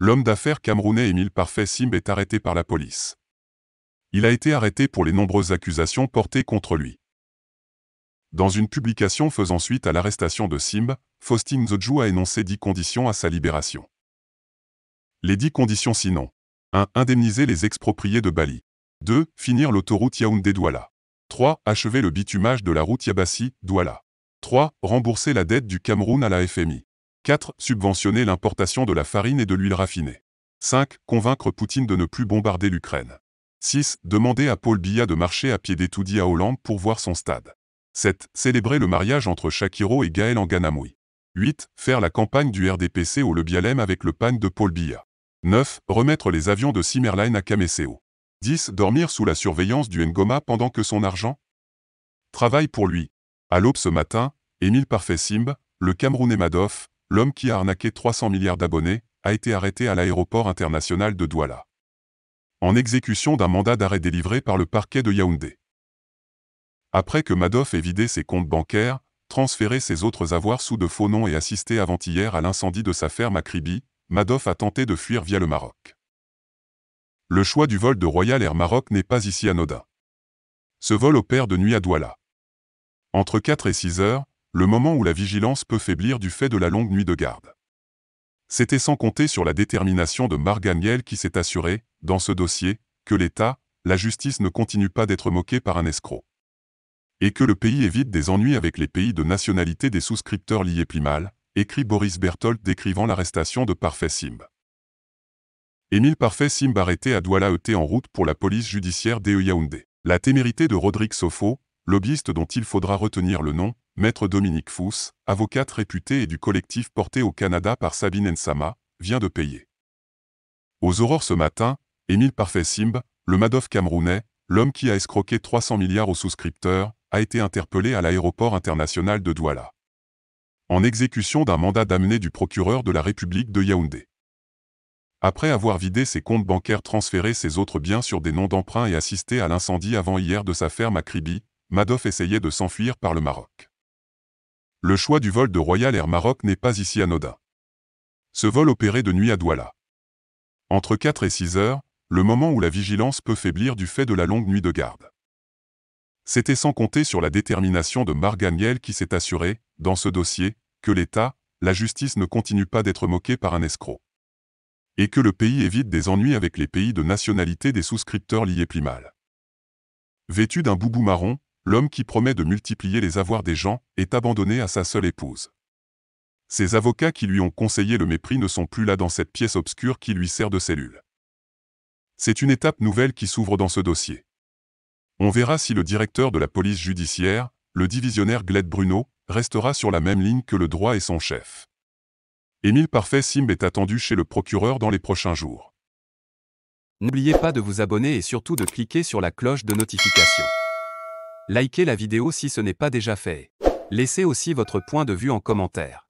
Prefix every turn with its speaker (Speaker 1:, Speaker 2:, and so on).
Speaker 1: L'homme d'affaires camerounais Émile Parfait Simb est arrêté par la police. Il a été arrêté pour les nombreuses accusations portées contre lui. Dans une publication faisant suite à l'arrestation de Simb, Faustine Zodjou a énoncé dix conditions à sa libération. Les dix conditions sinon 1. Indemniser les expropriés de Bali. 2. Finir l'autoroute Yaoundé-Douala. 3. Achever le bitumage de la route Yabassi-Douala. 3. Rembourser la dette du Cameroun à la FMI. 4. Subventionner l'importation de la farine et de l'huile raffinée. 5. Convaincre Poutine de ne plus bombarder l'Ukraine. 6. Demander à Paul Biya de marcher à pied d'étudi à Hollande pour voir son stade. 7. Célébrer le mariage entre Shakiro et Gaël Anganamoui. 8. Faire la campagne du RDPC au Le Bialem avec le panne de Paul Biya. 9. Remettre les avions de Simmerline à Kameseo. 10. Dormir sous la surveillance du Ngoma pendant que son argent travaille pour lui. À l'aube ce matin, Émile Parfait-Simb, le Camerounais Madoff, L'homme qui a arnaqué 300 milliards d'abonnés a été arrêté à l'aéroport international de Douala. En exécution d'un mandat d'arrêt délivré par le parquet de Yaoundé. Après que Madoff ait vidé ses comptes bancaires, transféré ses autres avoirs sous de faux noms et assisté avant-hier à l'incendie de sa ferme à Kribi, Madoff a tenté de fuir via le Maroc. Le choix du vol de Royal Air Maroc n'est pas ici anodin. Ce vol opère de nuit à Douala. Entre 4 et 6 heures, le moment où la vigilance peut faiblir du fait de la longue nuit de garde. C'était sans compter sur la détermination de Marganiel qui s'est assuré, dans ce dossier, que l'État, la justice ne continue pas d'être moquée par un escroc. Et que le pays évite des ennuis avec les pays de nationalité des souscripteurs liés mal, écrit Boris Berthold décrivant l'arrestation de Parfait Simb. Émile Parfait Simb arrêté à Douala ET en route pour la police judiciaire de La témérité de Rodrigue Sofo, lobbyiste dont il faudra retenir le nom, Maître Dominique Fous, avocate réputée et du collectif porté au Canada par Sabine Nsama, vient de payer. Aux aurores ce matin, Émile Parfait-Simb, le Madoff camerounais, l'homme qui a escroqué 300 milliards aux souscripteurs, a été interpellé à l'aéroport international de Douala. En exécution d'un mandat d'amener du procureur de la République de Yaoundé. Après avoir vidé ses comptes bancaires, transféré ses autres biens sur des noms d'emprunt et assisté à l'incendie avant hier de sa ferme à Kribi, Madoff essayait de s'enfuir par le Maroc. Le choix du vol de Royal Air Maroc n'est pas ici anodin. Ce vol opéré de nuit à Douala. Entre 4 et 6 heures, le moment où la vigilance peut faiblir du fait de la longue nuit de garde. C'était sans compter sur la détermination de Marganiel qui s'est assuré, dans ce dossier, que l'État, la justice ne continue pas d'être moquée par un escroc. Et que le pays évite des ennuis avec les pays de nationalité des souscripteurs liés mal. Vêtu d'un boubou marron, l'homme qui promet de multiplier les avoirs des gens est abandonné à sa seule épouse. Ses avocats qui lui ont conseillé le mépris ne sont plus là dans cette pièce obscure qui lui sert de cellule. C'est une étape nouvelle qui s'ouvre dans ce dossier. On verra si le directeur de la police judiciaire, le divisionnaire Gled Bruno, restera sur la même ligne que le droit et son chef. Émile Parfait simbe est attendu chez le procureur dans les prochains jours. N'oubliez pas de vous abonner et surtout de cliquer sur la cloche de notification. Likez la vidéo si ce n'est pas déjà fait. Laissez aussi votre point de vue en commentaire.